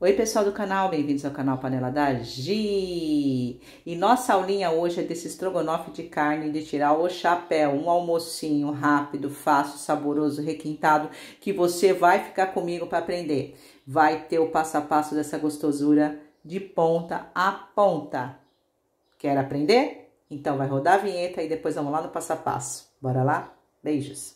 Oi, pessoal do canal, bem-vindos ao canal Panela da Gi. E nossa aulinha hoje é desse estrogonofe de carne de tirar o chapéu, um almocinho rápido, fácil, saboroso, requintado, que você vai ficar comigo para aprender. Vai ter o passo a passo dessa gostosura de ponta a ponta. Quer aprender? Então vai rodar a vinheta e depois vamos lá no passo a passo. Bora lá? Beijos.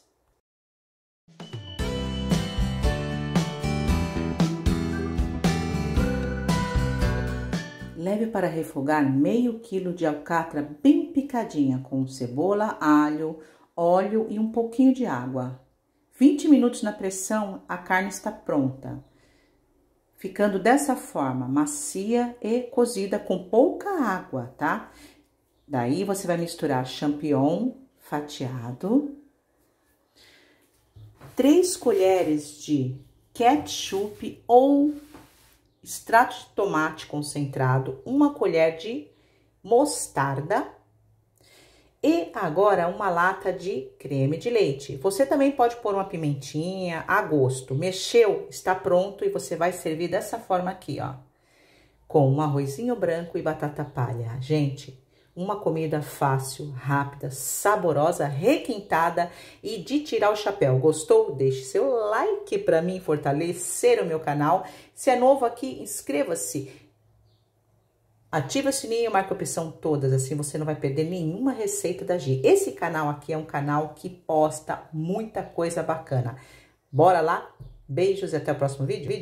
leve para refogar meio quilo de alcatra bem picadinha com cebola, alho, óleo e um pouquinho de água. 20 minutos na pressão, a carne está pronta. Ficando dessa forma, macia e cozida com pouca água, tá? Daí você vai misturar champignon fatiado, 3 colheres de ketchup ou extrato de tomate concentrado, uma colher de mostarda e agora uma lata de creme de leite. Você também pode pôr uma pimentinha a gosto. Mexeu, está pronto e você vai servir dessa forma aqui, ó. Com um arrozinho branco e batata palha. Gente, uma comida fácil, rápida, saborosa, requintada e de tirar o chapéu. Gostou? Deixe seu like para mim fortalecer o meu canal. Se é novo aqui, inscreva-se. Ative o sininho, marque a opção todas, assim você não vai perder nenhuma receita da Gi. Esse canal aqui é um canal que posta muita coisa bacana. Bora lá? Beijos e até o próximo vídeo.